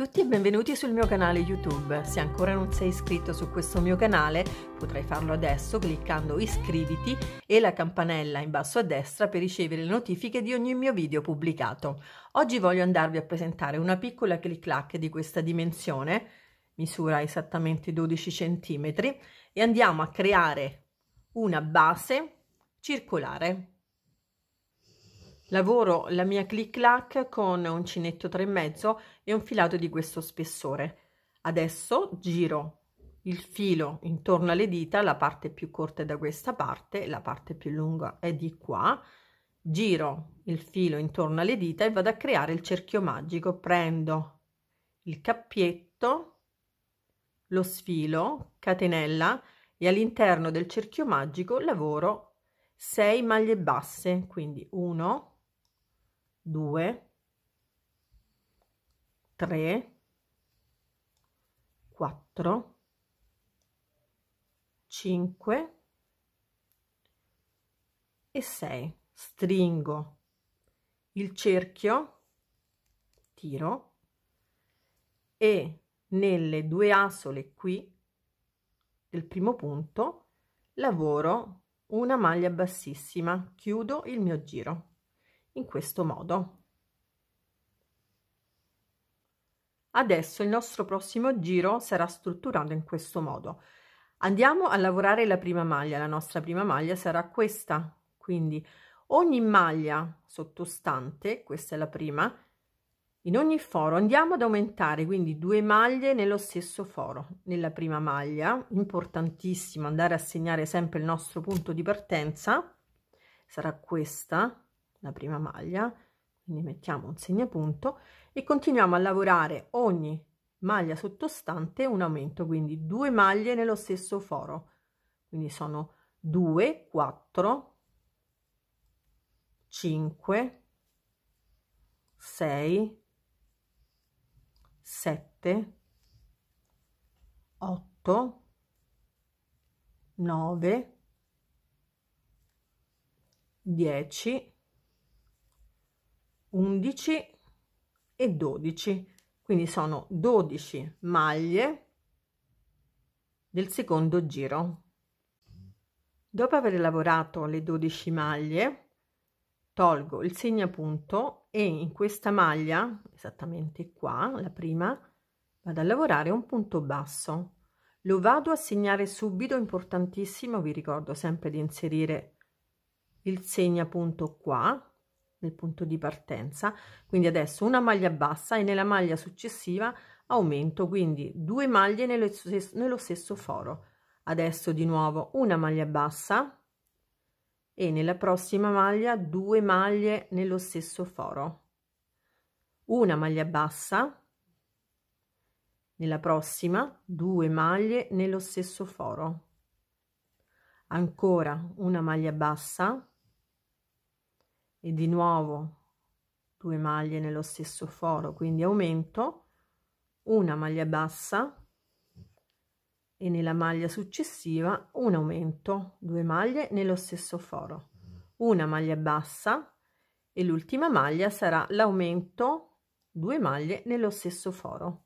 tutti e benvenuti sul mio canale YouTube. Se ancora non sei iscritto su questo mio canale, potrai farlo adesso cliccando iscriviti e la campanella in basso a destra per ricevere le notifiche di ogni mio video pubblicato. Oggi voglio andarvi a presentare una piccola click clack di questa dimensione, misura esattamente 12 cm, e andiamo a creare una base circolare Lavoro la mia click clack con uncinetto 3,5 e un filato di questo spessore. Adesso giro il filo intorno alle dita, la parte più corta è da questa parte, la parte più lunga è di qua. Giro il filo intorno alle dita e vado a creare il cerchio magico. Prendo il cappietto, lo sfilo, catenella e all'interno del cerchio magico lavoro 6 maglie basse, quindi 1 2, 3, 4, 5 e 6. Stringo il cerchio, tiro e nelle due asole qui del primo punto lavoro una maglia bassissima, chiudo il mio giro in questo modo. Adesso il nostro prossimo giro sarà strutturato in questo modo. Andiamo a lavorare la prima maglia, la nostra prima maglia sarà questa, quindi ogni maglia sottostante, questa è la prima, in ogni foro andiamo ad aumentare quindi due maglie nello stesso foro. Nella prima maglia, importantissimo andare a segnare sempre il nostro punto di partenza, sarà questa, la prima maglia quindi mettiamo un segnapunto e continuiamo a lavorare ogni maglia sottostante un aumento quindi due maglie nello stesso foro quindi sono 2 4 5 6 7 8 9 10 11 e 12 quindi sono 12 maglie del secondo giro dopo aver lavorato le 12 maglie tolgo il segnapunto e in questa maglia esattamente qua la prima vado a lavorare un punto basso lo vado a segnare subito importantissimo vi ricordo sempre di inserire il segnapunto qua nel punto di partenza quindi adesso una maglia bassa e nella maglia successiva aumento quindi due maglie nello stesso, nello stesso foro adesso di nuovo una maglia bassa e nella prossima maglia due maglie nello stesso foro una maglia bassa nella prossima due maglie nello stesso foro ancora una maglia bassa e di nuovo due maglie nello stesso foro quindi aumento una maglia bassa e nella maglia successiva un aumento due maglie nello stesso foro una maglia bassa e l'ultima maglia sarà l'aumento due maglie nello stesso foro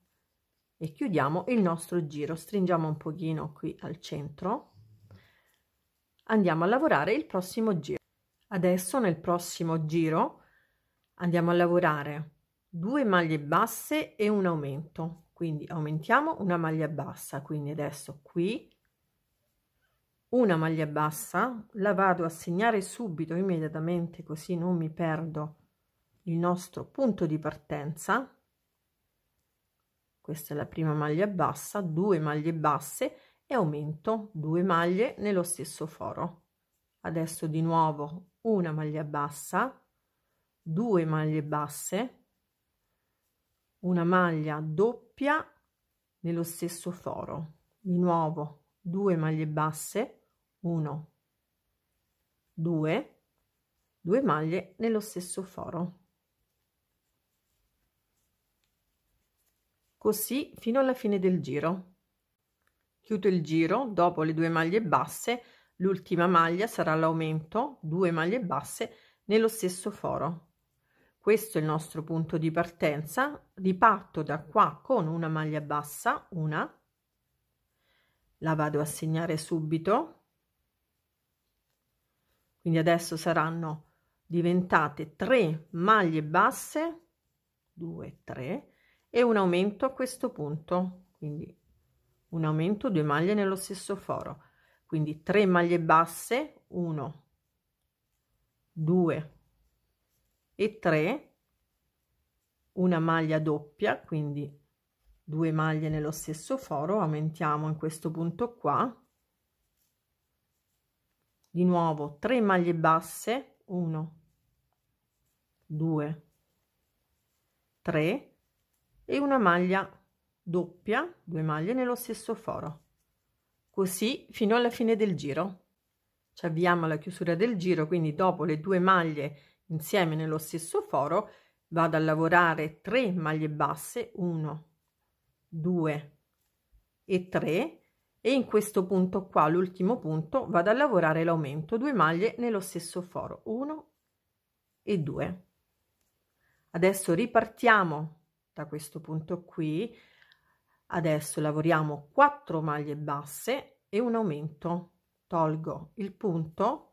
e chiudiamo il nostro giro stringiamo un pochino qui al centro andiamo a lavorare il prossimo giro Adesso nel prossimo giro andiamo a lavorare due maglie basse e un aumento. Quindi aumentiamo una maglia bassa, quindi adesso qui una maglia bassa, la vado a segnare subito immediatamente così non mi perdo il nostro punto di partenza. Questa è la prima maglia bassa, due maglie basse e aumento due maglie nello stesso foro. Adesso di nuovo una maglia bassa, due maglie basse, una maglia doppia nello stesso foro. Di nuovo due maglie basse, 1, 2, 2 maglie nello stesso foro. Così fino alla fine del giro. Chiudo il giro dopo le due maglie basse L'ultima maglia sarà l'aumento, due maglie basse nello stesso foro. Questo è il nostro punto di partenza. Riparto da qua con una maglia bassa, una, la vado a segnare subito. Quindi adesso saranno diventate 3 maglie basse, 2, 3 e un aumento a questo punto. Quindi un aumento, due maglie nello stesso foro quindi 3 maglie basse 1 2 e 3 una maglia doppia quindi due maglie nello stesso foro aumentiamo in questo punto qua di nuovo 3 maglie basse 1 2 3 e una maglia doppia due maglie nello stesso foro così fino alla fine del giro ci avviamo alla chiusura del giro quindi dopo le due maglie insieme nello stesso foro vado a lavorare 3 maglie basse 1 2 e 3 e in questo punto qua l'ultimo punto vado a lavorare l'aumento 2 maglie nello stesso foro 1 e 2 adesso ripartiamo da questo punto qui adesso lavoriamo 4 maglie basse e un aumento tolgo il punto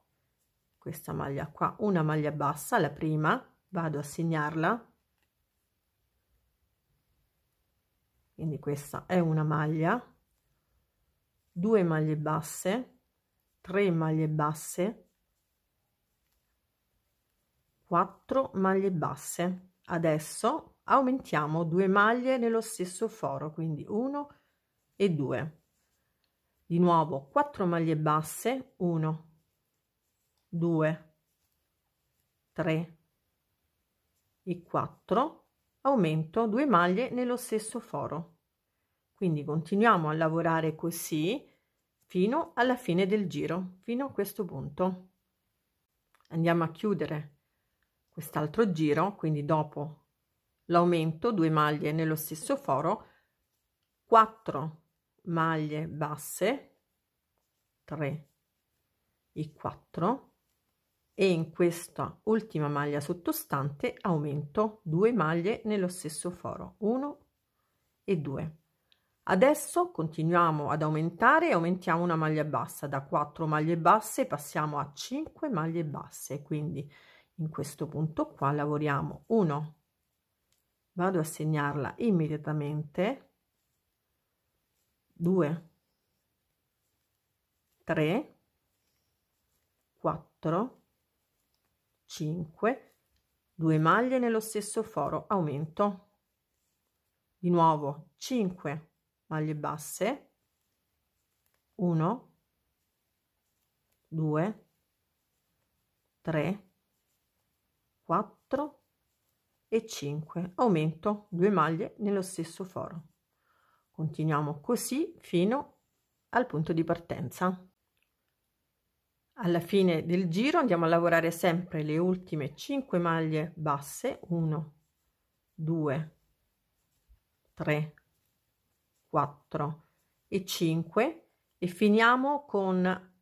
questa maglia qua una maglia bassa la prima vado a segnarla quindi questa è una maglia 2 maglie basse 3 maglie basse 4 maglie basse adesso aumentiamo due maglie nello stesso foro quindi 1 e 2 di nuovo 4 maglie basse 1 2 3 e 4 aumento 2 maglie nello stesso foro quindi continuiamo a lavorare così fino alla fine del giro fino a questo punto andiamo a chiudere quest'altro giro quindi dopo l'aumento, 2 maglie nello stesso foro, 4 maglie basse, 3 e 4 e in questa ultima maglia sottostante aumento 2 maglie nello stesso foro 1 e 2 adesso continuiamo ad aumentare e aumentiamo una maglia bassa da 4 maglie basse passiamo a 5 maglie basse quindi in questo punto qua lavoriamo 1 vado a segnarla immediatamente 2 3 4 5 2 maglie nello stesso foro aumento di nuovo 5 maglie basse 1 2 3 4 e 5 aumento 2 maglie nello stesso foro continuiamo così fino al punto di partenza alla fine del giro andiamo a lavorare sempre le ultime 5 maglie basse 1 2 3 4 e 5 e finiamo con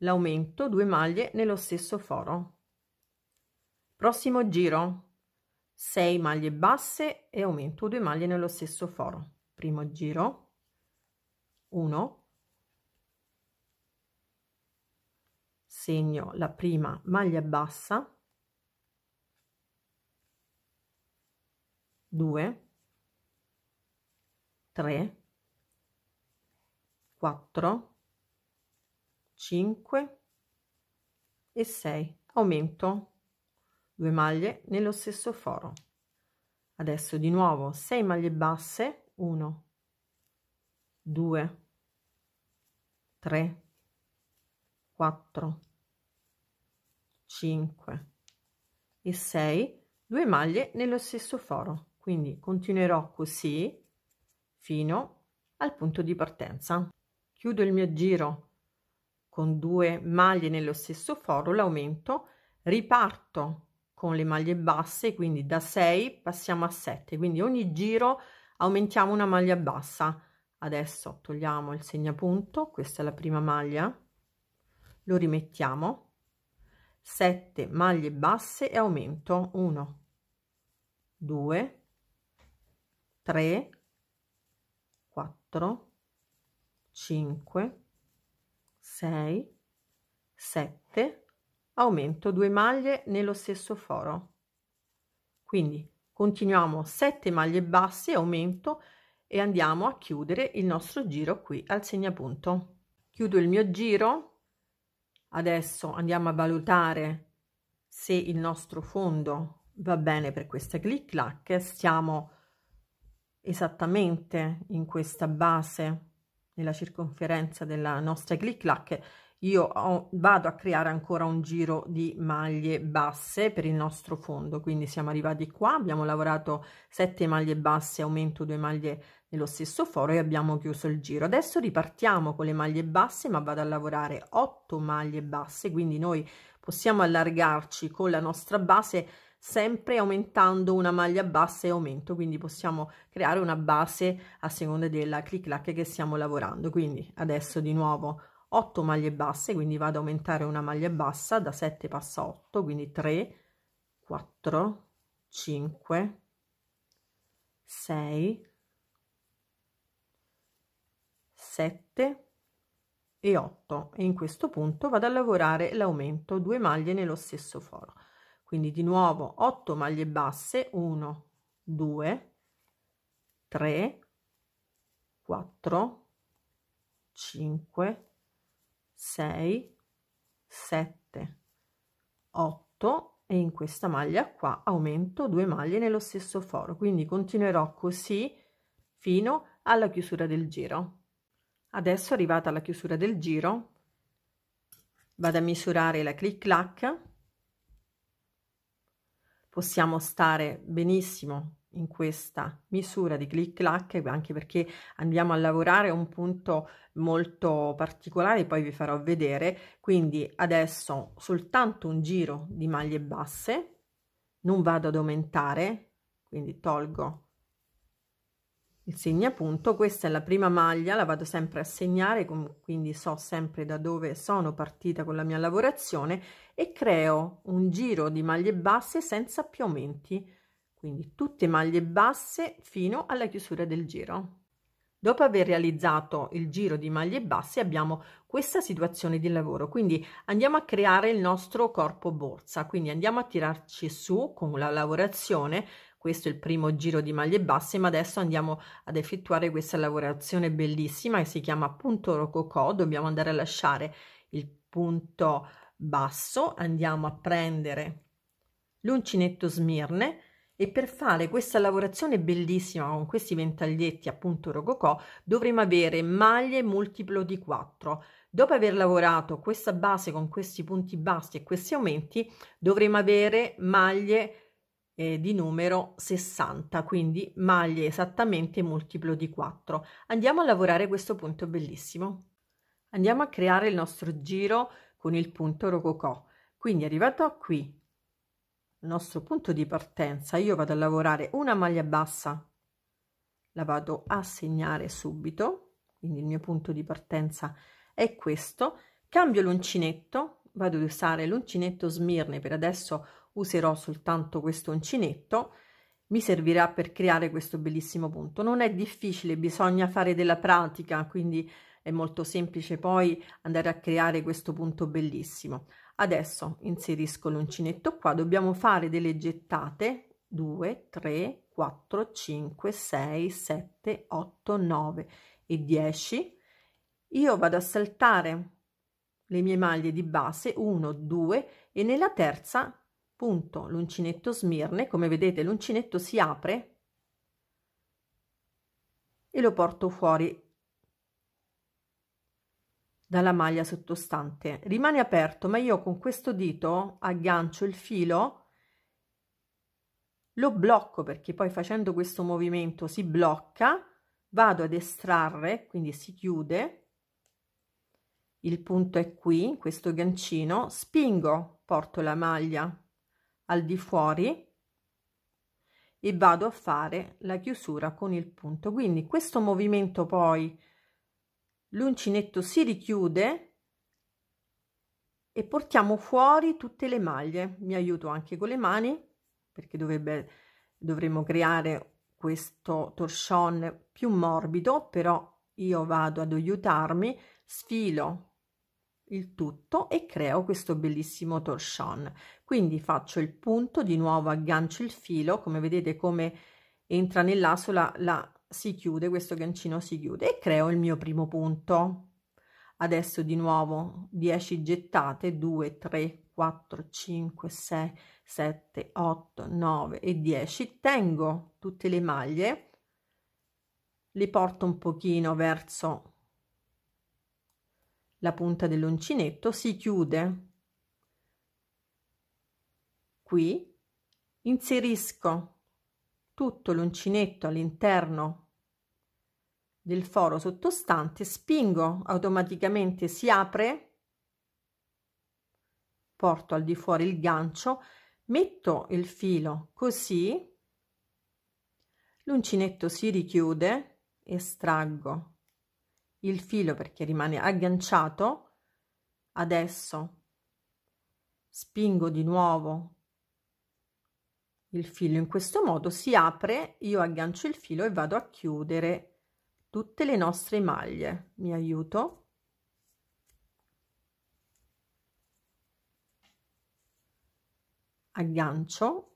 l'aumento 2 maglie nello stesso foro prossimo giro 6 maglie basse e aumento 2 maglie nello stesso foro primo giro 1 segno la prima maglia bassa 2 3 4 5 e 6 aumento 2 maglie nello stesso foro adesso di nuovo 6 maglie basse 1 2 3 4 5 e 6 2 maglie nello stesso foro quindi continuerò così fino al punto di partenza chiudo il mio giro con due maglie nello stesso foro l'aumento riparto con le maglie basse quindi da 6 passiamo a 7 quindi ogni giro aumentiamo una maglia bassa adesso togliamo il segnapunto questa è la prima maglia lo rimettiamo 7 maglie basse e aumento 1 2 3 4 5 6 7 aumento 2 maglie nello stesso foro quindi continuiamo 7 maglie basse aumento e andiamo a chiudere il nostro giro qui al segnapunto chiudo il mio giro adesso andiamo a valutare se il nostro fondo va bene per questa click clack stiamo esattamente in questa base nella circonferenza della nostra click clack io ho, vado a creare ancora un giro di maglie basse per il nostro fondo quindi siamo arrivati qua abbiamo lavorato 7 maglie basse aumento 2 maglie nello stesso foro e abbiamo chiuso il giro adesso ripartiamo con le maglie basse ma vado a lavorare 8 maglie basse quindi noi possiamo allargarci con la nostra base sempre aumentando una maglia bassa e aumento quindi possiamo creare una base a seconda della clic clac che stiamo lavorando quindi adesso di nuovo 8 maglie basse quindi vado ad aumentare una maglia bassa da 7 passa 8 quindi 3 4 5 6 7 e 8 e in questo punto vado a lavorare l'aumento 2 maglie nello stesso foro quindi di nuovo 8 maglie basse 1 2 3 4 5 6 7 8 e in questa maglia qua aumento due maglie nello stesso foro quindi continuerò così fino alla chiusura del giro adesso arrivata alla chiusura del giro vado a misurare la clic clac possiamo stare benissimo in questa misura di click clack anche perché andiamo a lavorare un punto molto particolare poi vi farò vedere quindi adesso soltanto un giro di maglie basse non vado ad aumentare quindi tolgo il segnapunto questa è la prima maglia la vado sempre a segnare quindi so sempre da dove sono partita con la mia lavorazione e creo un giro di maglie basse senza più aumenti quindi tutte maglie basse fino alla chiusura del giro. Dopo aver realizzato il giro di maglie basse abbiamo questa situazione di lavoro, quindi andiamo a creare il nostro corpo borsa, quindi andiamo a tirarci su con la lavorazione, questo è il primo giro di maglie basse, ma adesso andiamo ad effettuare questa lavorazione bellissima che si chiama punto rococò, dobbiamo andare a lasciare il punto basso, andiamo a prendere l'uncinetto smirne, e per fare questa lavorazione bellissima con questi ventaglietti appunto rococò dovremo avere maglie multiplo di 4 dopo aver lavorato questa base con questi punti bassi e questi aumenti dovremo avere maglie eh, di numero 60 quindi maglie esattamente multiplo di 4 andiamo a lavorare questo punto bellissimo andiamo a creare il nostro giro con il punto rococò quindi arrivato a qui nostro punto di partenza, io vado a lavorare una maglia bassa, la vado a segnare subito, quindi il mio punto di partenza è questo, cambio l'uncinetto, vado ad usare l'uncinetto Smirne, per adesso userò soltanto questo uncinetto, mi servirà per creare questo bellissimo punto. Non è difficile, bisogna fare della pratica, quindi è molto semplice poi andare a creare questo punto bellissimo. Adesso inserisco l'uncinetto qua, dobbiamo fare delle gettate 2, 3, 4, 5, 6, 7, 8, 9 e 10. Io vado a saltare le mie maglie di base 1, 2 e nella terza punto l'uncinetto smirne, come vedete l'uncinetto si apre e lo porto fuori dalla maglia sottostante rimane aperto ma io con questo dito aggancio il filo lo blocco perché poi facendo questo movimento si blocca vado ad estrarre quindi si chiude il punto è qui in questo gancino spingo porto la maglia al di fuori e vado a fare la chiusura con il punto quindi questo movimento poi l'uncinetto si richiude e portiamo fuori tutte le maglie mi aiuto anche con le mani perché dovrebbe dovremmo creare questo torsion più morbido però io vado ad aiutarmi sfilo il tutto e creo questo bellissimo torsion quindi faccio il punto di nuovo aggancio il filo come vedete come entra nell'asola la si chiude questo gancino si chiude e creo il mio primo punto adesso di nuovo 10 gettate 2 3 4 5 6 7 8 9 e 10 tengo tutte le maglie le porto un pochino verso la punta dell'uncinetto si chiude qui inserisco tutto l'uncinetto all'interno del foro sottostante, spingo, automaticamente si apre, porto al di fuori il gancio, metto il filo così, l'uncinetto si richiude, estraggo il filo perché rimane agganciato, adesso spingo di nuovo il filo in questo modo si apre io aggancio il filo e vado a chiudere tutte le nostre maglie mi aiuto aggancio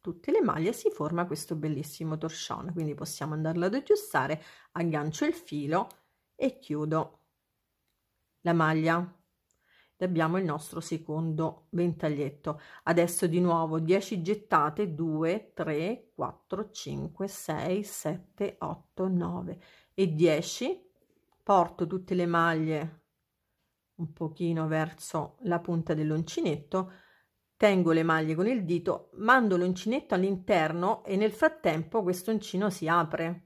tutte le maglie si forma questo bellissimo torcione quindi possiamo andarlo ad aggiustare aggancio il filo e chiudo la maglia abbiamo il nostro secondo ventaglietto adesso di nuovo 10 gettate 2 3 4 5 6 7 8 9 e 10 porto tutte le maglie un pochino verso la punta dell'uncinetto tengo le maglie con il dito mando l'uncinetto all'interno e nel frattempo questo uncino si apre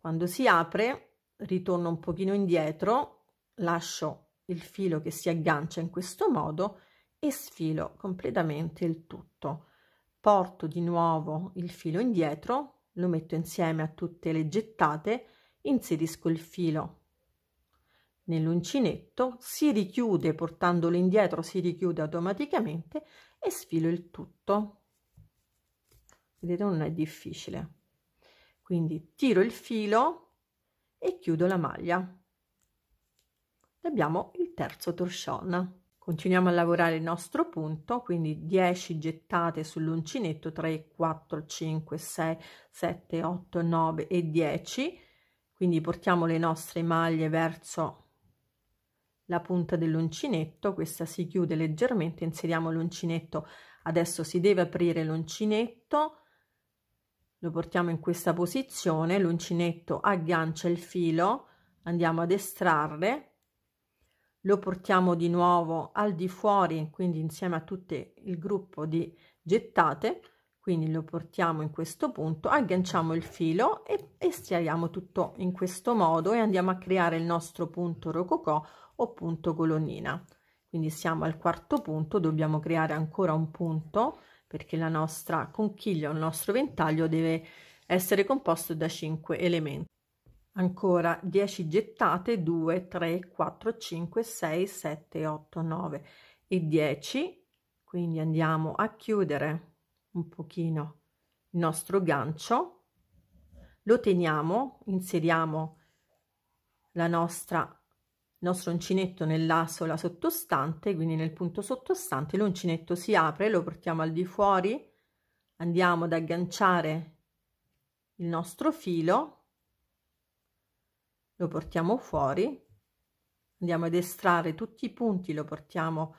quando si apre ritorno un pochino indietro lascio il filo che si aggancia in questo modo e sfilo completamente il tutto porto di nuovo il filo indietro lo metto insieme a tutte le gettate inserisco il filo nell'uncinetto si richiude portandolo indietro si richiude automaticamente e sfilo il tutto vedete non è difficile quindi tiro il filo e chiudo la maglia abbiamo il terzo torsion. Continuiamo a lavorare il nostro punto, quindi 10 gettate sull'uncinetto, 3, 4, 5, 6, 7, 8, 9 e 10. Quindi portiamo le nostre maglie verso la punta dell'uncinetto, questa si chiude leggermente, inseriamo l'uncinetto, adesso si deve aprire l'uncinetto, lo portiamo in questa posizione, l'uncinetto aggancia il filo, andiamo ad estrarre, lo portiamo di nuovo al di fuori quindi insieme a tutto il gruppo di gettate quindi lo portiamo in questo punto agganciamo il filo e, e stiriamo tutto in questo modo e andiamo a creare il nostro punto rococò o punto colonnina quindi siamo al quarto punto dobbiamo creare ancora un punto perché la nostra conchiglia il nostro ventaglio deve essere composto da 5 elementi ancora 10 gettate 2 3 4 5 6 7 8 9 e 10 quindi andiamo a chiudere un pochino il nostro gancio lo teniamo inseriamo la nostra il nostro uncinetto nell'asola sottostante quindi nel punto sottostante l'uncinetto si apre lo portiamo al di fuori andiamo ad agganciare il nostro filo lo portiamo fuori, andiamo ad estrarre tutti i punti, lo portiamo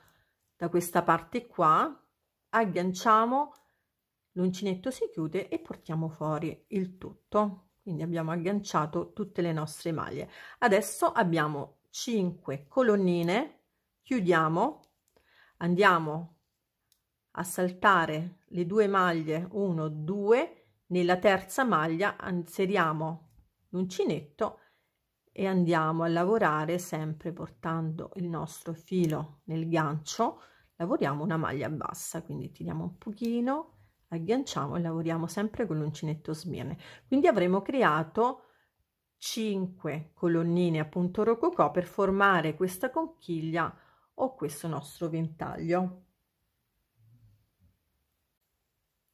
da questa parte qua, agganciamo, l'uncinetto si chiude e portiamo fuori il tutto. Quindi abbiamo agganciato tutte le nostre maglie. Adesso abbiamo 5 colonnine, chiudiamo, andiamo a saltare le due maglie 1 2 nella terza maglia inseriamo l'uncinetto e andiamo a lavorare sempre portando il nostro filo nel gancio lavoriamo una maglia bassa quindi tiriamo un pochino agganciamo e lavoriamo sempre con l'uncinetto smirne quindi avremo creato 5 colonnine appunto rococò per formare questa conchiglia o questo nostro ventaglio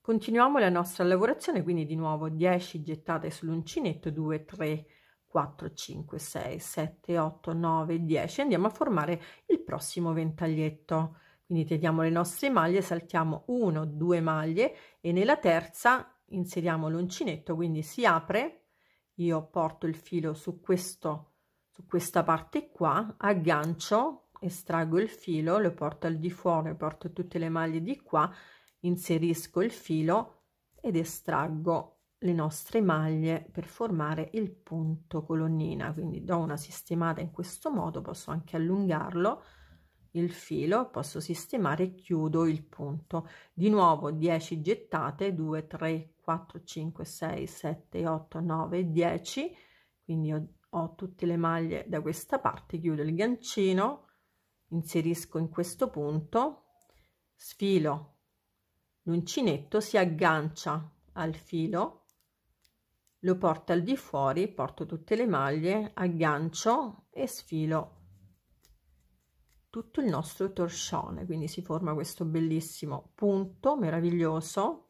continuiamo la nostra lavorazione quindi di nuovo 10 gettate sull'uncinetto 2 3 4 5 6 7 8 9 10 andiamo a formare il prossimo ventaglietto quindi teniamo le nostre maglie saltiamo 1 2 maglie e nella terza inseriamo l'uncinetto quindi si apre io porto il filo su questo su questa parte qua aggancio estraggo il filo lo porto al di fuori porto tutte le maglie di qua inserisco il filo ed estraggo le nostre maglie per formare il punto colonnina quindi do una sistemata in questo modo posso anche allungarlo il filo posso sistemare e chiudo il punto di nuovo 10 gettate 2 3 4 5 6 7 8 9 10 quindi ho, ho tutte le maglie da questa parte chiudo il gancino inserisco in questo punto sfilo l'uncinetto si aggancia al filo lo porto al di fuori porto tutte le maglie aggancio e sfilo tutto il nostro torsione quindi si forma questo bellissimo punto meraviglioso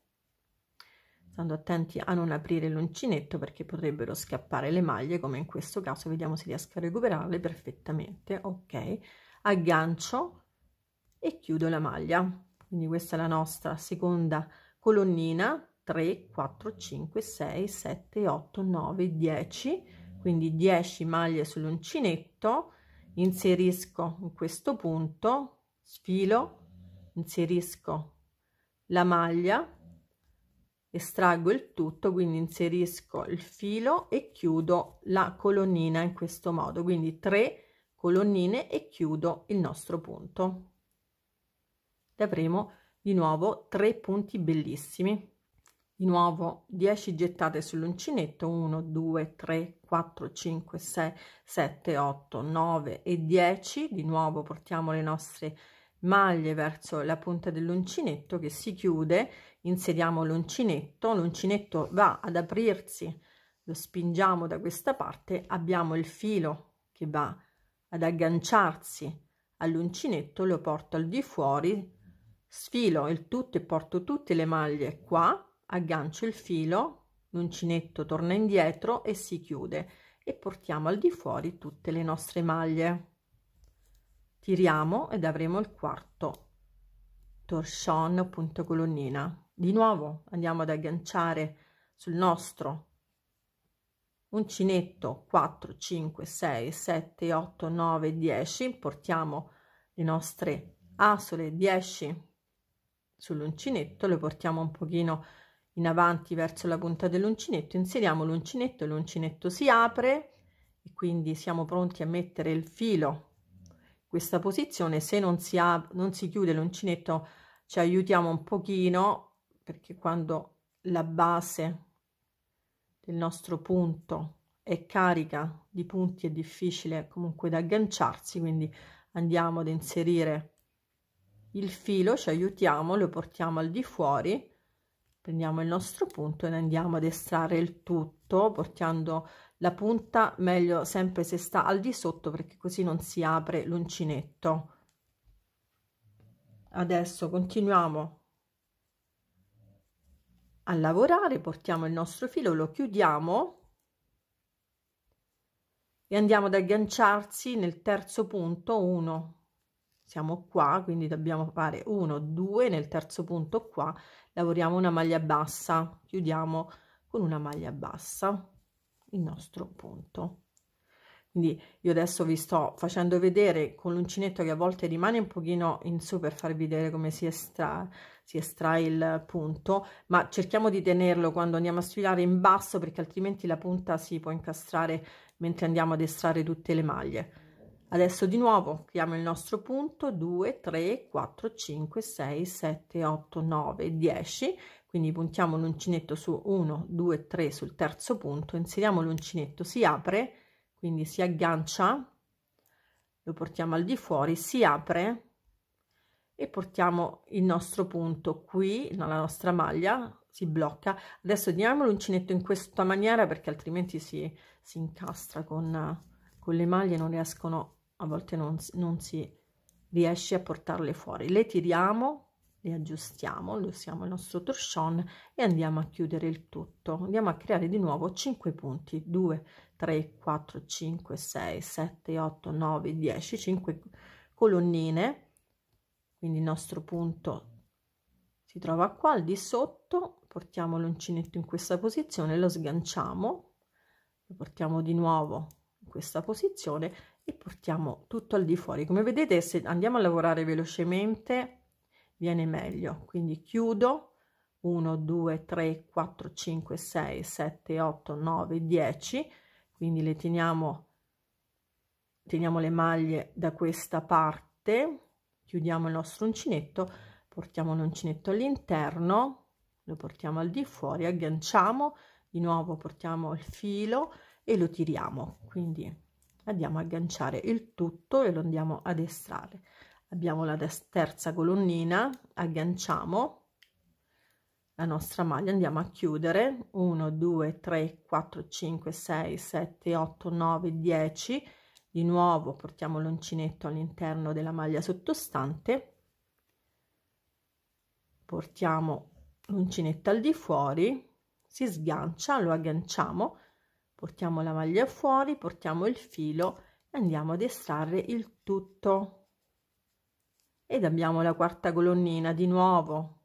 stando attenti a non aprire l'uncinetto perché potrebbero scappare le maglie come in questo caso vediamo se riesco a recuperarle perfettamente ok aggancio e chiudo la maglia quindi questa è la nostra seconda colonnina 3 4 5 6 7 8 9 10 quindi 10 maglie sull'uncinetto inserisco in questo punto sfilo inserisco la maglia estraggo il tutto quindi inserisco il filo e chiudo la colonnina in questo modo quindi 3 colonnine e chiudo il nostro punto avremo di nuovo tre punti bellissimi di nuovo 10 gettate sull'uncinetto 1 2 3 4 5 6 7 8 9 e 10 di nuovo portiamo le nostre maglie verso la punta dell'uncinetto che si chiude inseriamo l'uncinetto l'uncinetto va ad aprirsi lo spingiamo da questa parte abbiamo il filo che va ad agganciarsi all'uncinetto lo porto al di fuori sfilo il tutto e porto tutte le maglie qua aggancio il filo l'uncinetto torna indietro e si chiude e portiamo al di fuori tutte le nostre maglie tiriamo ed avremo il quarto torsion punto colonnina di nuovo andiamo ad agganciare sul nostro uncinetto 4 5 6 7 8 9 10 portiamo le nostre asole 10 sull'uncinetto le portiamo un pochino in avanti verso la punta dell'uncinetto, inseriamo l'uncinetto, l'uncinetto si apre e quindi siamo pronti a mettere il filo in questa posizione. Se non si, non si chiude l'uncinetto ci aiutiamo un pochino perché quando la base del nostro punto è carica di punti è difficile comunque da agganciarsi, quindi andiamo ad inserire il filo, ci aiutiamo, lo portiamo al di fuori prendiamo il nostro punto e andiamo ad estrarre il tutto portando la punta meglio sempre se sta al di sotto perché così non si apre l'uncinetto adesso continuiamo a lavorare portiamo il nostro filo lo chiudiamo e andiamo ad agganciarsi nel terzo punto 1 siamo qua quindi dobbiamo fare 1 2 nel terzo punto qua lavoriamo una maglia bassa chiudiamo con una maglia bassa il nostro punto quindi io adesso vi sto facendo vedere con l'uncinetto che a volte rimane un pochino in su per farvi vedere come si estrae si estrae il punto ma cerchiamo di tenerlo quando andiamo a sfilare in basso perché altrimenti la punta si può incastrare mentre andiamo ad estrarre tutte le maglie adesso di nuovo chiamo il nostro punto 2 3 4 5 6 7 8 9 10 quindi puntiamo l'uncinetto su 1 2 3 sul terzo punto inseriamo l'uncinetto si apre quindi si aggancia lo portiamo al di fuori si apre e portiamo il nostro punto qui nella nostra maglia si blocca adesso diamo l'uncinetto in questa maniera perché altrimenti si, si incastra con, con le maglie non riescono a volte non, non si riesce a portarle fuori. Le tiriamo, le aggiustiamo, le usiamo il nostro torsion e andiamo a chiudere il tutto. Andiamo a creare di nuovo 5 punti, 2, 3, 4, 5, 6, 7, 8, 9, 10, 5 colonnine, quindi il nostro punto si trova qua al di sotto, portiamo l'uncinetto in questa posizione, lo sganciamo, lo portiamo di nuovo in questa posizione e portiamo tutto al di fuori come vedete se andiamo a lavorare velocemente viene meglio quindi chiudo 1 2 3 4 5 6 7 8 9 10 quindi le teniamo teniamo le maglie da questa parte chiudiamo il nostro uncinetto portiamo l'uncinetto all'interno lo portiamo al di fuori agganciamo di nuovo portiamo il filo e lo tiriamo quindi andiamo a agganciare il tutto e lo andiamo ad estrarre abbiamo la terza colonnina agganciamo la nostra maglia andiamo a chiudere 1 2 3 4 5 6 7 8 9 10 di nuovo portiamo l'uncinetto all'interno della maglia sottostante portiamo l'uncinetto al di fuori si sgancia lo agganciamo portiamo la maglia fuori portiamo il filo e andiamo ad estrarre il tutto ed abbiamo la quarta colonnina di nuovo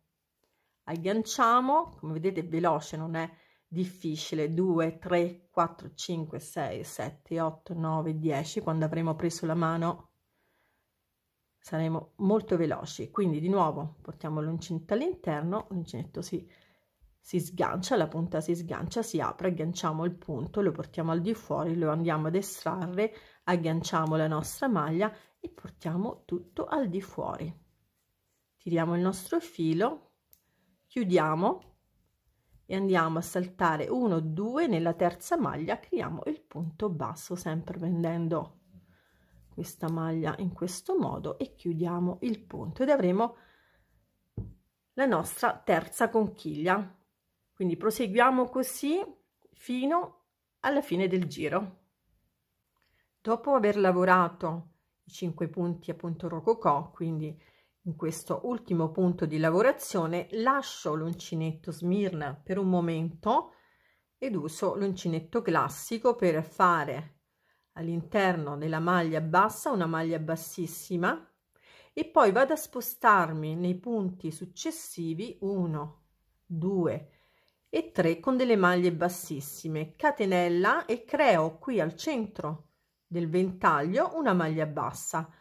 agganciamo come vedete veloce non è difficile 2 3 4 5 6 7 8 9 10 quando avremo preso la mano saremo molto veloci quindi di nuovo portiamo l'uncinetto all'interno l'uncinetto si si sgancia, la punta si sgancia, si apre, agganciamo il punto, lo portiamo al di fuori, lo andiamo ad estrarre, agganciamo la nostra maglia e portiamo tutto al di fuori. Tiriamo il nostro filo, chiudiamo e andiamo a saltare 1, 2 nella terza maglia, creiamo il punto basso sempre prendendo questa maglia in questo modo e chiudiamo il punto ed avremo la nostra terza conchiglia quindi proseguiamo così fino alla fine del giro. Dopo aver lavorato i 5 punti appunto rococò, quindi in questo ultimo punto di lavorazione lascio l'uncinetto Smirna per un momento ed uso l'uncinetto classico per fare all'interno della maglia bassa una maglia bassissima e poi vado a spostarmi nei punti successivi 1 2 e 3 con delle maglie bassissime catenella e creo qui al centro del ventaglio una maglia bassa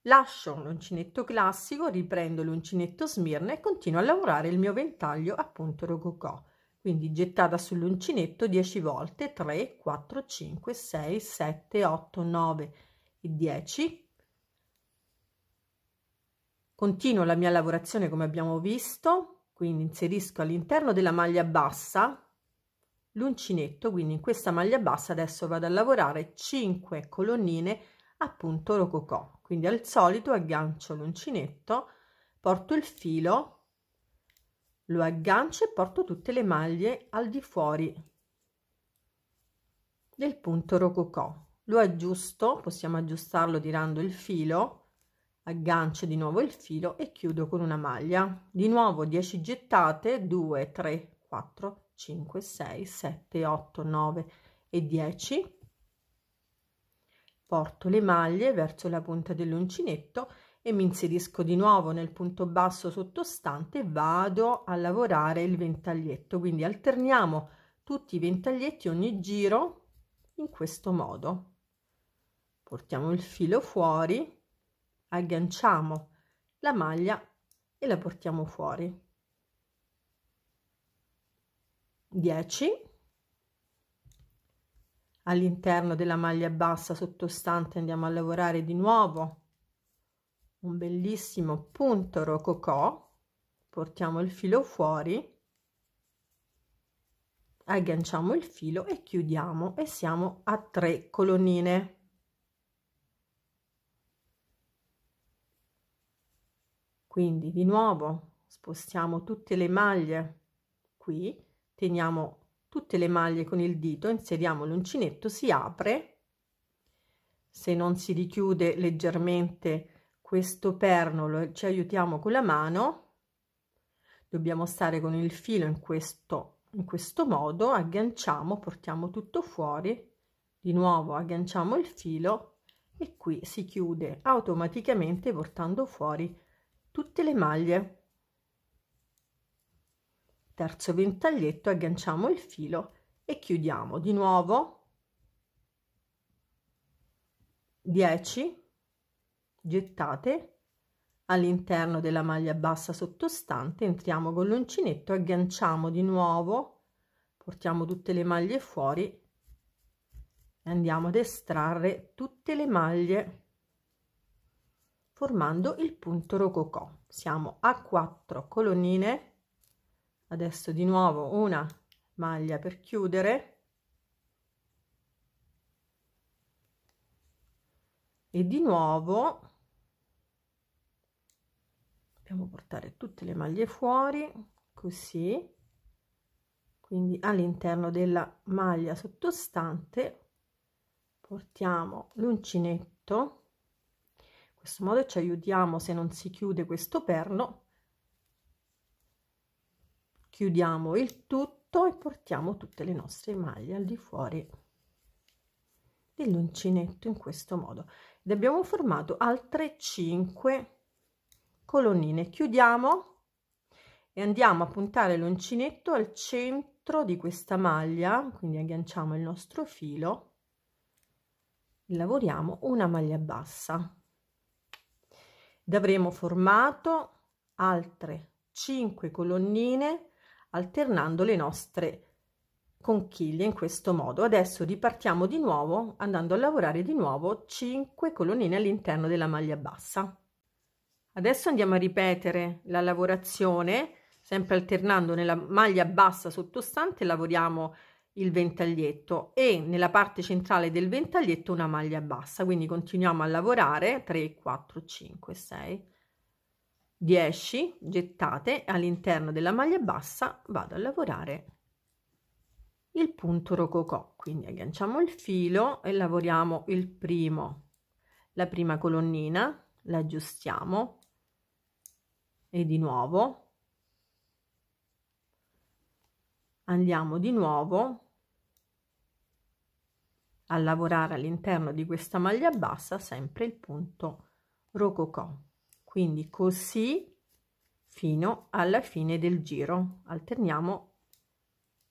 lascio l'uncinetto classico riprendo l'uncinetto smirna e continuo a lavorare il mio ventaglio appunto rococò quindi gettata sull'uncinetto 10 volte 3 4 5 6 7 8 9 e 10 continuo la mia lavorazione come abbiamo visto quindi inserisco all'interno della maglia bassa l'uncinetto quindi in questa maglia bassa adesso vado a lavorare 5 colonnine appunto rococò quindi al solito aggancio l'uncinetto porto il filo lo aggancio e porto tutte le maglie al di fuori del punto rococò lo aggiusto possiamo aggiustarlo tirando il filo aggancio di nuovo il filo e chiudo con una maglia di nuovo 10 gettate 2 3 4 5 6 7 8 9 e 10 porto le maglie verso la punta dell'uncinetto e mi inserisco di nuovo nel punto basso sottostante vado a lavorare il ventaglietto quindi alterniamo tutti i ventaglietti ogni giro in questo modo portiamo il filo fuori agganciamo la maglia e la portiamo fuori 10 all'interno della maglia bassa sottostante andiamo a lavorare di nuovo un bellissimo punto rococò portiamo il filo fuori agganciamo il filo e chiudiamo e siamo a tre colonnine quindi di nuovo spostiamo tutte le maglie qui teniamo tutte le maglie con il dito inseriamo l'uncinetto si apre se non si richiude leggermente questo perno ci aiutiamo con la mano dobbiamo stare con il filo in questo in questo modo agganciamo portiamo tutto fuori di nuovo agganciamo il filo e qui si chiude automaticamente portando fuori tutte le maglie terzo ventaglietto agganciamo il filo e chiudiamo di nuovo 10 gettate all'interno della maglia bassa sottostante entriamo con l'uncinetto agganciamo di nuovo portiamo tutte le maglie fuori e andiamo ad estrarre tutte le maglie formando il punto rococò. Siamo a 4 colonnine, adesso di nuovo una maglia per chiudere e di nuovo dobbiamo portare tutte le maglie fuori così quindi all'interno della maglia sottostante portiamo l'uncinetto questo modo ci aiutiamo se non si chiude questo perno chiudiamo il tutto e portiamo tutte le nostre maglie al di fuori dell'uncinetto in questo modo ed abbiamo formato altre 5 colonnine chiudiamo e andiamo a puntare l'uncinetto al centro di questa maglia quindi agganciamo il nostro filo lavoriamo una maglia bassa ed avremo formato altre 5 colonnine alternando le nostre conchiglie in questo modo adesso ripartiamo di nuovo andando a lavorare di nuovo 5 colonnine all'interno della maglia bassa adesso andiamo a ripetere la lavorazione sempre alternando nella maglia bassa sottostante lavoriamo il ventaglietto e nella parte centrale del ventaglietto una maglia bassa quindi continuiamo a lavorare 3 4 5 6 10 gettate all'interno della maglia bassa vado a lavorare il punto rococò quindi agganciamo il filo e lavoriamo il primo la prima colonnina l'aggiustiamo e di nuovo andiamo di nuovo a lavorare all'interno di questa maglia bassa sempre il punto rococò quindi così fino alla fine del giro alterniamo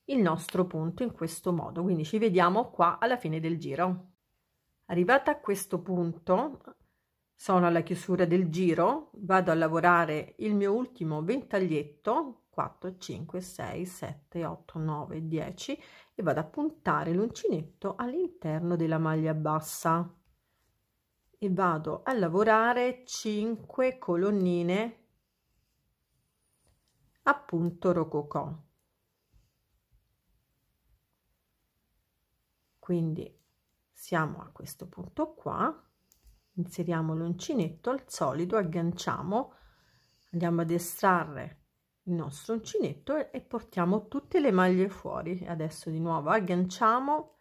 il nostro punto in questo modo quindi ci vediamo qua alla fine del giro arrivata a questo punto sono alla chiusura del giro vado a lavorare il mio ultimo ventaglietto 4 5 6 7 8 9 10 e vado a puntare l'uncinetto all'interno della maglia bassa e vado a lavorare 5 colonnine a punto rococò quindi siamo a questo punto qua inseriamo l'uncinetto al solido agganciamo andiamo ad estrarre il nostro uncinetto e portiamo tutte le maglie fuori adesso di nuovo agganciamo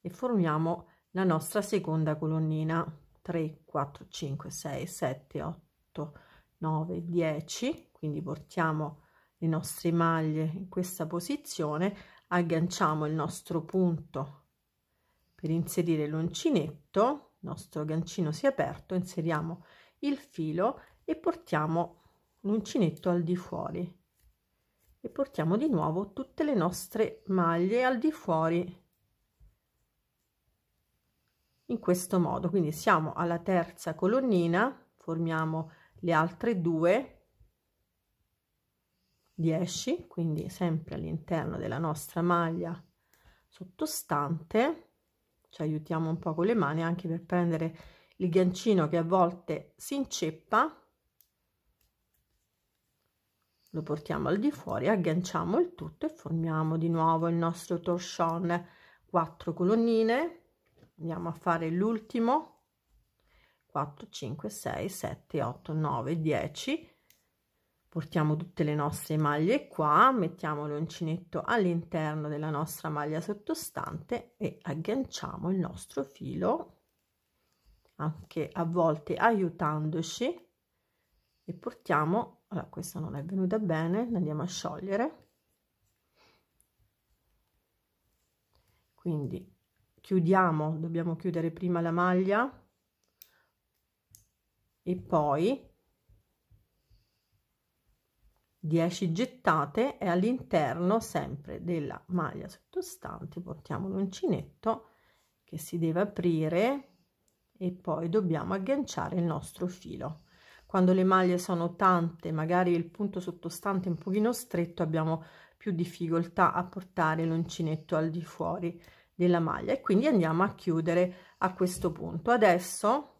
e formiamo la nostra seconda colonnina 3 4 5 6 7 8 9 10 quindi portiamo le nostre maglie in questa posizione agganciamo il nostro punto per inserire l'uncinetto il nostro gancino si è aperto inseriamo il filo e portiamo l'uncinetto al di fuori e portiamo di nuovo tutte le nostre maglie al di fuori in questo modo quindi siamo alla terza colonnina formiamo le altre due 10 quindi sempre all'interno della nostra maglia sottostante ci aiutiamo un po con le mani anche per prendere il gancino che a volte si inceppa lo portiamo al di fuori agganciamo il tutto e formiamo di nuovo il nostro torsion 4 colonnine andiamo a fare l'ultimo 4 5 6 7 8 9 10 portiamo tutte le nostre maglie qua mettiamo l'uncinetto all'interno della nostra maglia sottostante e agganciamo il nostro filo anche a volte aiutandoci e portiamo allora questa non è venuta bene la andiamo a sciogliere quindi chiudiamo dobbiamo chiudere prima la maglia e poi 10 gettate e all'interno sempre della maglia sottostante portiamo l'uncinetto che si deve aprire e poi dobbiamo agganciare il nostro filo quando le maglie sono tante, magari il punto sottostante è un pochino stretto, abbiamo più difficoltà a portare l'uncinetto al di fuori della maglia e quindi andiamo a chiudere a questo punto. Adesso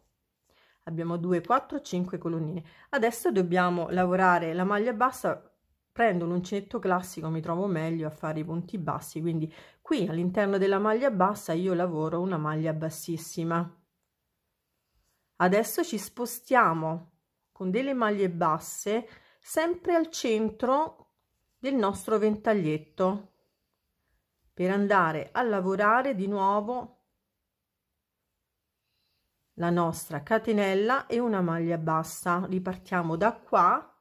abbiamo 2, 4, 5 colonnine. Adesso dobbiamo lavorare la maglia bassa prendo l'uncinetto classico mi trovo meglio a fare i punti bassi quindi qui all'interno della maglia bassa io lavoro una maglia bassissima adesso ci spostiamo con delle maglie basse sempre al centro del nostro ventaglietto per andare a lavorare di nuovo la nostra catenella e una maglia bassa ripartiamo da qua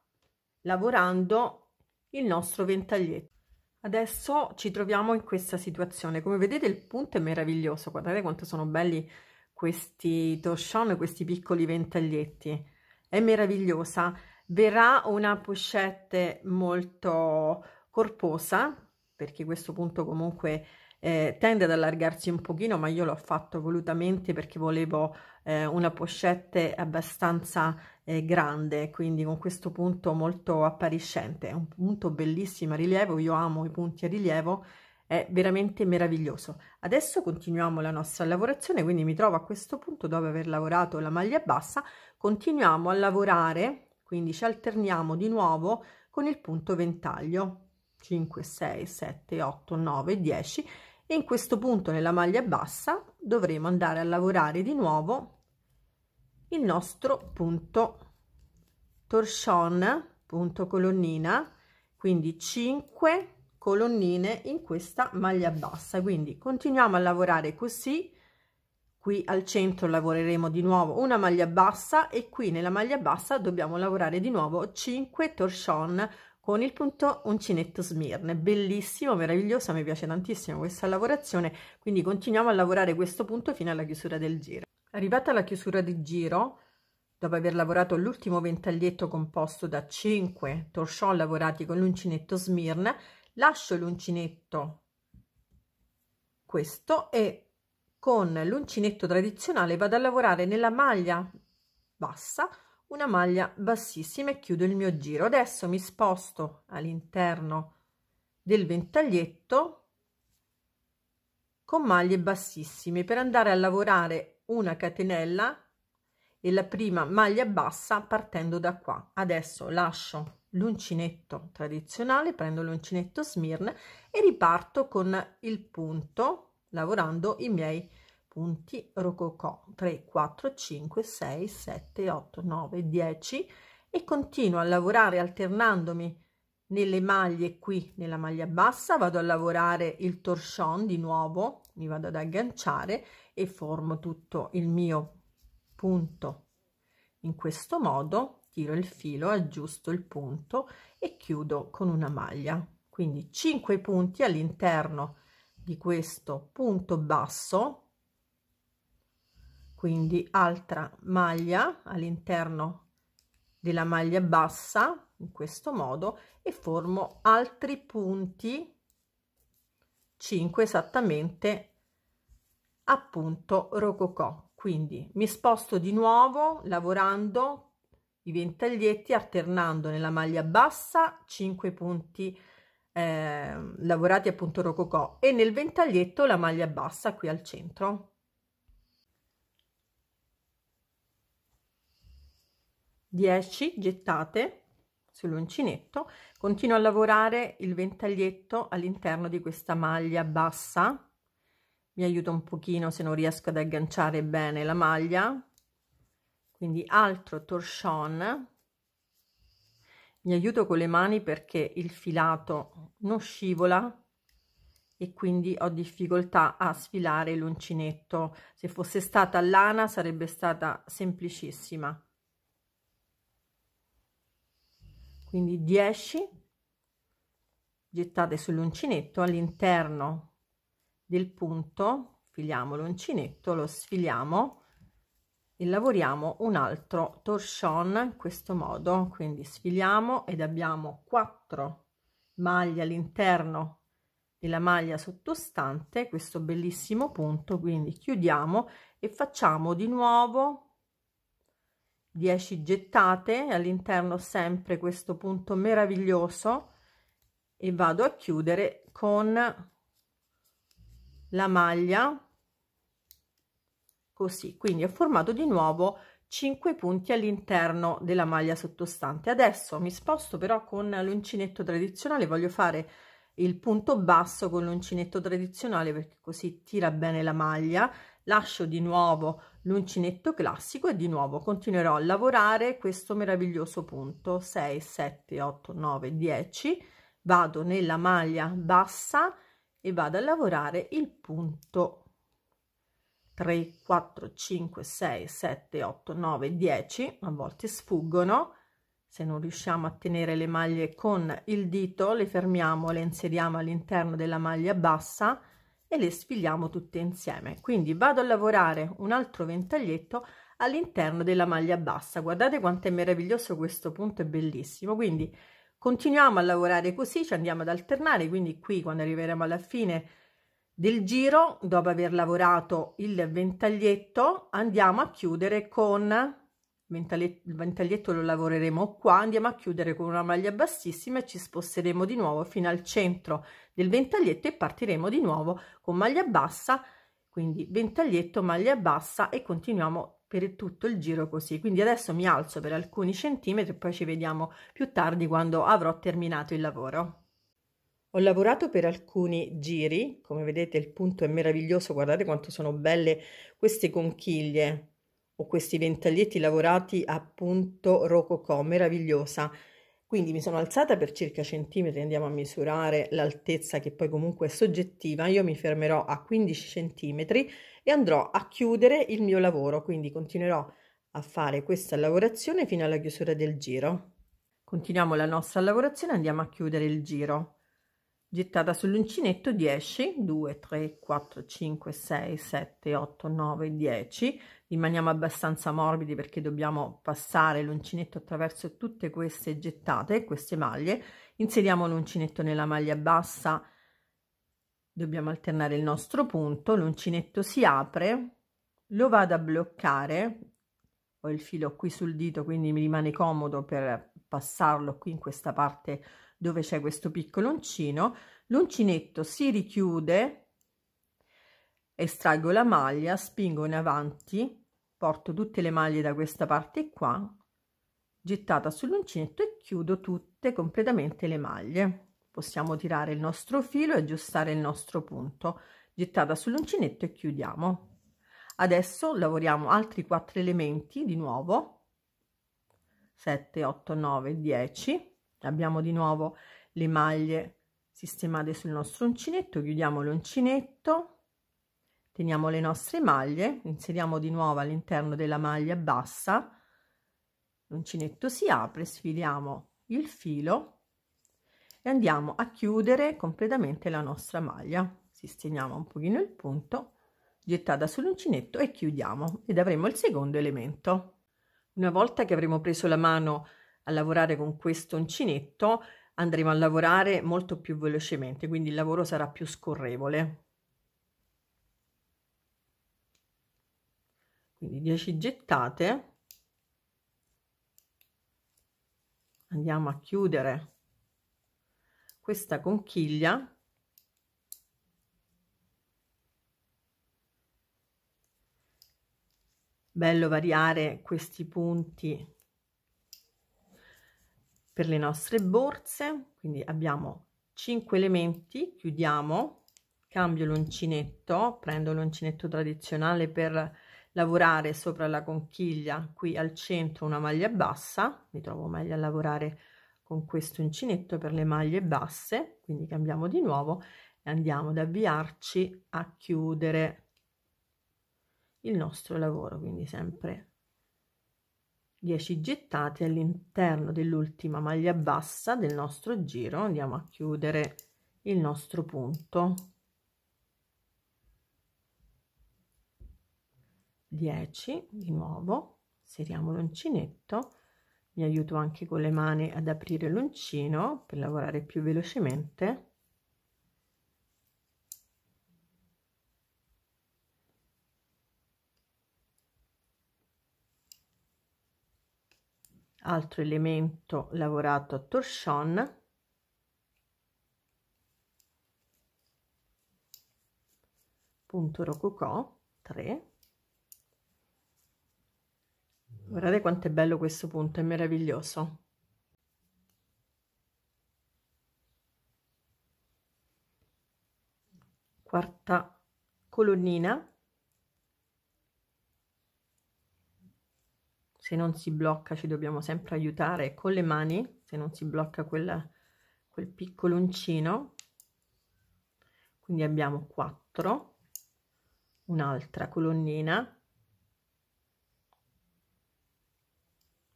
lavorando il nostro ventaglietto adesso ci troviamo in questa situazione come vedete il punto è meraviglioso guardate quanto sono belli questi toscione questi piccoli ventaglietti è meravigliosa. Verrà una pochette molto corposa, perché questo punto comunque eh, tende ad allargarsi un pochino, ma io l'ho fatto volutamente perché volevo eh, una pochette abbastanza eh, grande, quindi con questo punto molto appariscente. È un punto bellissimo a rilievo, io amo i punti a rilievo, è veramente meraviglioso. Adesso continuiamo la nostra lavorazione, quindi mi trovo a questo punto dopo aver lavorato la maglia bassa, continuiamo a lavorare, quindi ci alterniamo di nuovo con il punto ventaglio 5, 6, 7, 8, 9, 10 e in questo punto nella maglia bassa dovremo andare a lavorare di nuovo il nostro punto torsion, punto colonnina, quindi 5 colonnine in questa maglia bassa. Quindi continuiamo a lavorare così qui al centro lavoreremo di nuovo una maglia bassa e qui nella maglia bassa dobbiamo lavorare di nuovo 5 torsion con il punto uncinetto smirne bellissimo meravigliosa mi piace tantissimo questa lavorazione quindi continuiamo a lavorare questo punto fino alla chiusura del giro arrivata alla chiusura del giro dopo aver lavorato l'ultimo ventaglietto composto da 5 torsion lavorati con l'uncinetto smirne lascio l'uncinetto questo e con l'uncinetto tradizionale vado a lavorare nella maglia bassa una maglia bassissima e chiudo il mio giro adesso mi sposto all'interno del ventaglietto con maglie bassissime per andare a lavorare una catenella e la prima maglia bassa partendo da qua adesso lascio l'uncinetto tradizionale prendo l'uncinetto smirne e riparto con il punto lavorando i miei punti rococò 3 4 5 6 7 8 9 10 e continuo a lavorare alternandomi nelle maglie qui nella maglia bassa vado a lavorare il torsion di nuovo mi vado ad agganciare e formo tutto il mio punto in questo modo tiro il filo aggiusto il punto e chiudo con una maglia quindi 5 punti all'interno di questo punto basso quindi altra maglia all'interno della maglia bassa in questo modo e formo altri punti 5 esattamente appunto rococò quindi mi sposto di nuovo lavorando i ventaglietti alternando nella maglia bassa 5 punti eh, lavorati appunto rococò e nel ventaglietto la maglia bassa qui al centro. Dieci gettate sull'uncinetto, continuo a lavorare il ventaglietto all'interno di questa maglia bassa mi aiuta un pochino se non riesco ad agganciare bene la maglia quindi altro torsion mi aiuto con le mani perché il filato non scivola e quindi ho difficoltà a sfilare l'uncinetto se fosse stata lana sarebbe stata semplicissima quindi 10 gettate sull'uncinetto all'interno del punto filiamo l'uncinetto lo sfiliamo e lavoriamo un altro torsion in questo modo quindi sfiliamo ed abbiamo 4 maglie all'interno della maglia sottostante questo bellissimo punto quindi chiudiamo e facciamo di nuovo 10 gettate all'interno sempre questo punto meraviglioso e vado a chiudere con la maglia così quindi ho formato di nuovo 5 punti all'interno della maglia sottostante adesso mi sposto però con l'uncinetto tradizionale voglio fare il punto basso con l'uncinetto tradizionale perché così tira bene la maglia lascio di nuovo l'uncinetto classico e di nuovo continuerò a lavorare questo meraviglioso punto 6 7 8 9 10 vado nella maglia bassa e vado a lavorare il punto 3, 4, 5, 6, 7, 8, 9, 10, a volte sfuggono. Se non riusciamo a tenere le maglie con il dito, le fermiamo, le inseriamo all'interno della maglia bassa e le sfiliamo tutte insieme. Quindi vado a lavorare un altro ventaglietto all'interno della maglia bassa. Guardate quanto è meraviglioso questo punto, è bellissimo. Quindi continuiamo a lavorare così, ci andiamo ad alternare, quindi qui quando arriveremo alla fine del giro, dopo aver lavorato il ventaglietto, andiamo a chiudere con il ventaglietto lo lavoreremo qua andiamo a chiudere con una maglia bassissima e ci sposteremo di nuovo fino al centro del ventaglietto e partiremo di nuovo con maglia bassa quindi ventaglietto maglia bassa e continuiamo per tutto il giro così quindi adesso mi alzo per alcuni centimetri poi ci vediamo più tardi quando avrò terminato il lavoro ho lavorato per alcuni giri, come vedete il punto è meraviglioso, guardate quanto sono belle queste conchiglie o questi ventaglietti lavorati a punto rococò, meravigliosa. Quindi mi sono alzata per circa centimetri, andiamo a misurare l'altezza che poi comunque è soggettiva, io mi fermerò a 15 centimetri e andrò a chiudere il mio lavoro, quindi continuerò a fare questa lavorazione fino alla chiusura del giro. Continuiamo la nostra lavorazione, andiamo a chiudere il giro gettata sull'uncinetto 10, 2, 3, 4, 5, 6, 7, 8, 9, 10. Rimaniamo abbastanza morbidi perché dobbiamo passare l'uncinetto attraverso tutte queste gettate, queste maglie. Inseriamo l'uncinetto nella maglia bassa, dobbiamo alternare il nostro punto, l'uncinetto si apre, lo vado a bloccare, ho il filo qui sul dito quindi mi rimane comodo per passarlo qui in questa parte dove c'è questo piccolo uncino, l'uncinetto si richiude, estraggo la maglia, spingo in avanti, porto tutte le maglie da questa parte qua, gettata sull'uncinetto e chiudo tutte completamente le maglie. Possiamo tirare il nostro filo e aggiustare il nostro punto, gettata sull'uncinetto e chiudiamo. Adesso lavoriamo altri quattro elementi di nuovo, 7, 8, 9, 10, abbiamo di nuovo le maglie sistemate sul nostro uncinetto chiudiamo l'uncinetto teniamo le nostre maglie inseriamo di nuovo all'interno della maglia bassa l'uncinetto si apre sfiliamo il filo e andiamo a chiudere completamente la nostra maglia sistemiamo un pochino il punto gettata sull'uncinetto e chiudiamo ed avremo il secondo elemento una volta che avremo preso la mano a lavorare con questo uncinetto andremo a lavorare molto più velocemente, quindi il lavoro sarà più scorrevole. Quindi 10 gettate. Andiamo a chiudere questa conchiglia bello variare questi punti per le nostre borse quindi abbiamo 5 elementi chiudiamo cambio l'uncinetto prendo l'uncinetto tradizionale per lavorare sopra la conchiglia qui al centro una maglia bassa mi trovo meglio a lavorare con questo uncinetto per le maglie basse quindi cambiamo di nuovo e andiamo ad avviarci a chiudere il nostro lavoro quindi sempre 10 gettate all'interno dell'ultima maglia bassa del nostro giro andiamo a chiudere il nostro punto 10 di nuovo seriamo l'uncinetto mi aiuto anche con le mani ad aprire l'uncino per lavorare più velocemente altro elemento lavorato a torsion punto rococò 3 guardate quanto è bello questo punto è meraviglioso quarta colonnina se non si blocca ci dobbiamo sempre aiutare con le mani, se non si blocca quel, quel piccolo uncino. Quindi abbiamo 4, un'altra colonnina,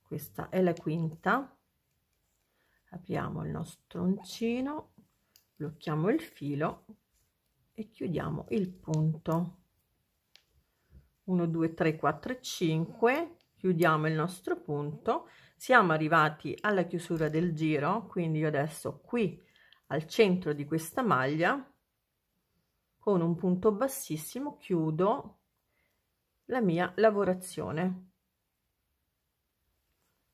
questa è la quinta, apriamo il nostro uncino, blocchiamo il filo e chiudiamo il punto. 1, 2, 3, 4, 5, chiudiamo il nostro punto siamo arrivati alla chiusura del giro quindi io adesso qui al centro di questa maglia con un punto bassissimo chiudo la mia lavorazione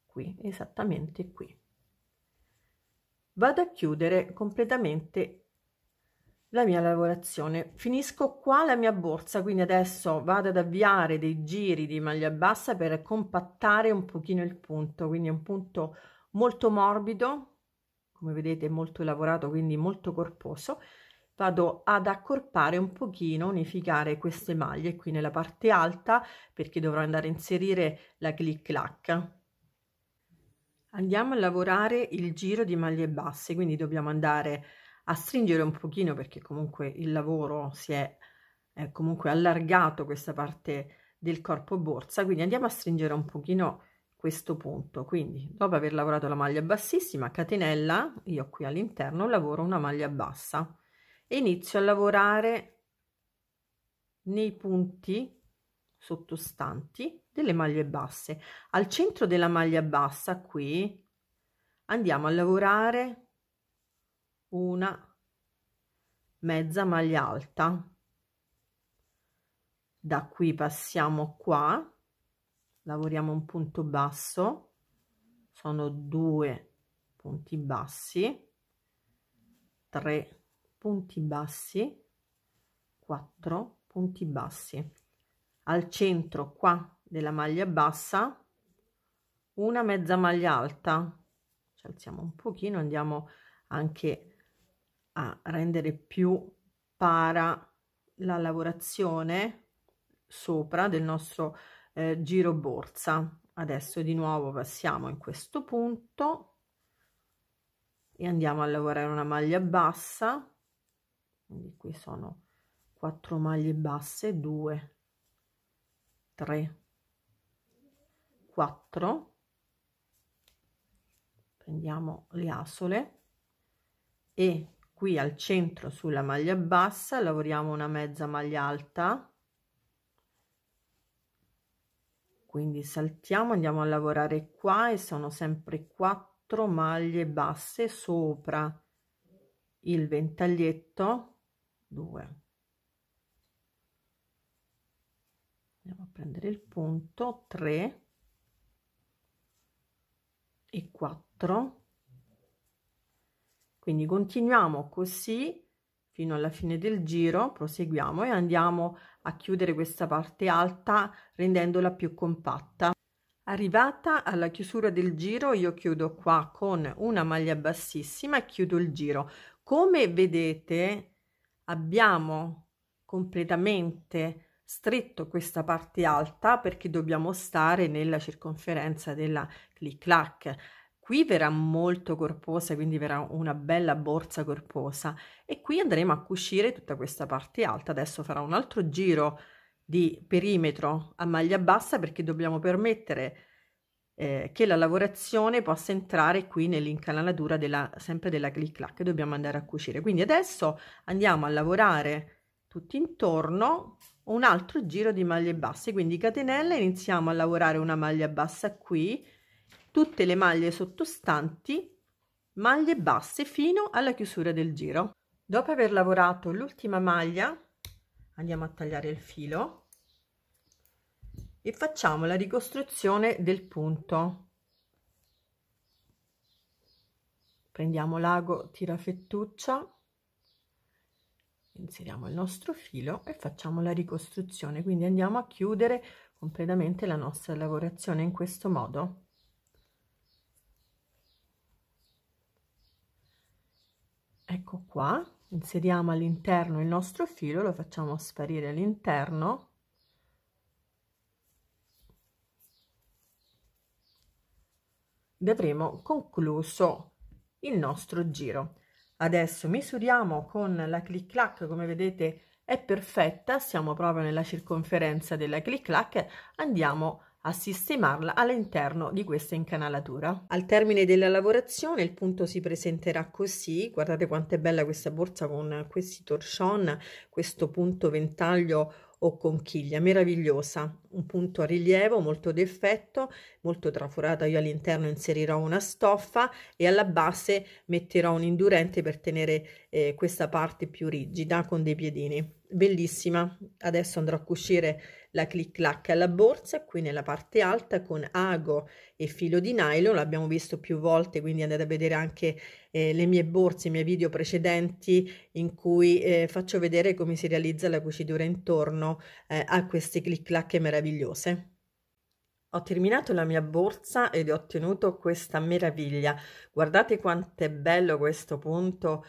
qui esattamente qui vado a chiudere completamente la mia lavorazione. Finisco qua la mia borsa, quindi adesso vado ad avviare dei giri di maglia bassa per compattare un pochino il punto, quindi è un punto molto morbido, come vedete molto lavorato, quindi molto corposo. Vado ad accorpare un pochino, unificare queste maglie qui nella parte alta perché dovrò andare a inserire la click clack. Andiamo a lavorare il giro di maglie basse, quindi dobbiamo andare a a stringere un pochino perché comunque il lavoro si è, è comunque allargato questa parte del corpo borsa quindi andiamo a stringere un pochino questo punto quindi dopo aver lavorato la maglia bassissima catenella io qui all'interno lavoro una maglia bassa e inizio a lavorare nei punti sottostanti delle maglie basse al centro della maglia bassa qui andiamo a lavorare una mezza maglia alta da qui passiamo qua lavoriamo un punto basso sono due punti bassi 3 punti bassi 4 punti bassi al centro qua della maglia bassa una mezza maglia alta ci alziamo un pochino andiamo anche a rendere più para la lavorazione sopra del nostro eh, giro borsa adesso di nuovo passiamo in questo punto e andiamo a lavorare una maglia bassa quindi qui sono 4 maglie basse 2 3 4 prendiamo le asole e qui al centro sulla maglia bassa lavoriamo una mezza maglia alta quindi saltiamo andiamo a lavorare qua e sono sempre 4 maglie basse sopra il ventaglietto 2 andiamo a prendere il punto 3 e 4 quindi continuiamo così fino alla fine del giro proseguiamo e andiamo a chiudere questa parte alta rendendola più compatta arrivata alla chiusura del giro io chiudo qua con una maglia bassissima e chiudo il giro come vedete abbiamo completamente stretto questa parte alta perché dobbiamo stare nella circonferenza della clic clac qui verrà molto corposa, quindi verrà una bella borsa corposa e qui andremo a cucire tutta questa parte alta. Adesso farò un altro giro di perimetro a maglia bassa perché dobbiamo permettere eh, che la lavorazione possa entrare qui nell'incanalatura della, sempre della click clack dobbiamo andare a cucire quindi adesso andiamo a lavorare tutto intorno un altro giro di maglie basse quindi catenelle iniziamo a lavorare una maglia bassa qui tutte le maglie sottostanti maglie basse fino alla chiusura del giro dopo aver lavorato l'ultima maglia andiamo a tagliare il filo e facciamo la ricostruzione del punto prendiamo l'ago tira fettuccia inseriamo il nostro filo e facciamo la ricostruzione quindi andiamo a chiudere completamente la nostra lavorazione in questo modo ecco qua inseriamo all'interno il nostro filo lo facciamo sparire all'interno ed avremo concluso il nostro giro adesso misuriamo con la clic clac come vedete è perfetta siamo proprio nella circonferenza della clic clac andiamo a a sistemarla all'interno di questa incanalatura. Al termine della lavorazione il punto si presenterà così, guardate quanto è bella questa borsa con questi torchon, questo punto ventaglio o conchiglia, meravigliosa, un punto a rilievo molto d'effetto, molto traforata, io all'interno inserirò una stoffa e alla base metterò un indurente per tenere eh, questa parte più rigida con dei piedini bellissima adesso andrò a cucire la click clack alla borsa qui nella parte alta con ago e filo di nylon l'abbiamo visto più volte quindi andate a vedere anche eh, le mie borse i miei video precedenti in cui eh, faccio vedere come si realizza la cucitura intorno eh, a queste click clack meravigliose ho terminato la mia borsa ed ho ottenuto questa meraviglia guardate quanto è bello questo punto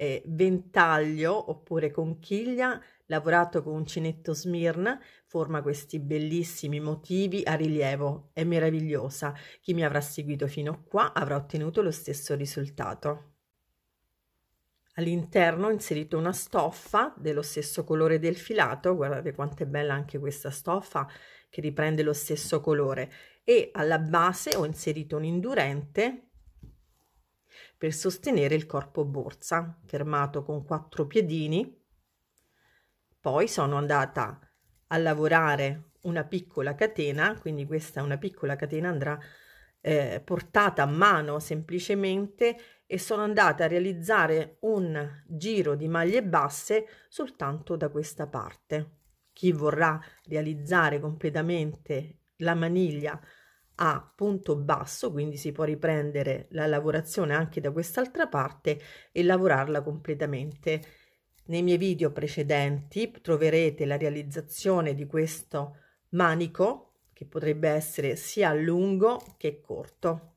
eh, ventaglio oppure conchiglia lavorato con uncinetto smirn forma questi bellissimi motivi a rilievo è meravigliosa chi mi avrà seguito fino a qua avrà ottenuto lo stesso risultato All'interno ho inserito una stoffa dello stesso colore del filato, guardate quanto è bella anche questa stoffa che riprende lo stesso colore e alla base ho inserito un indurente per sostenere il corpo borsa, fermato con quattro piedini. Poi sono andata a lavorare una piccola catena, quindi questa è una piccola catena, andrà eh, portata a mano semplicemente e sono andata a realizzare un giro di maglie basse soltanto da questa parte. Chi vorrà realizzare completamente la maniglia a punto basso, quindi si può riprendere la lavorazione anche da quest'altra parte e lavorarla completamente. Nei miei video precedenti troverete la realizzazione di questo manico che potrebbe essere sia lungo che corto.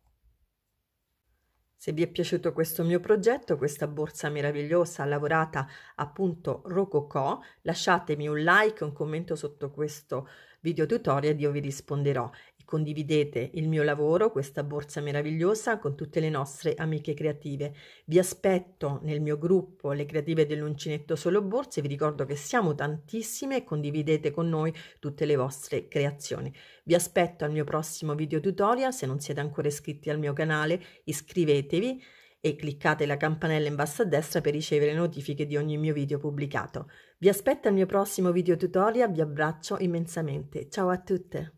Se vi è piaciuto questo mio progetto, questa borsa meravigliosa lavorata appunto rococò, lasciatemi un like, un commento sotto questo video tutorial ed io vi risponderò. Condividete il mio lavoro, questa borsa meravigliosa, con tutte le nostre amiche creative. Vi aspetto nel mio gruppo Le creative dell'uncinetto solo borse. Vi ricordo che siamo tantissime e condividete con noi tutte le vostre creazioni. Vi aspetto al mio prossimo video tutorial. Se non siete ancora iscritti al mio canale, iscrivetevi e cliccate la campanella in basso a destra per ricevere notifiche di ogni mio video pubblicato. Vi aspetto al mio prossimo video tutorial, vi abbraccio immensamente. Ciao a tutte!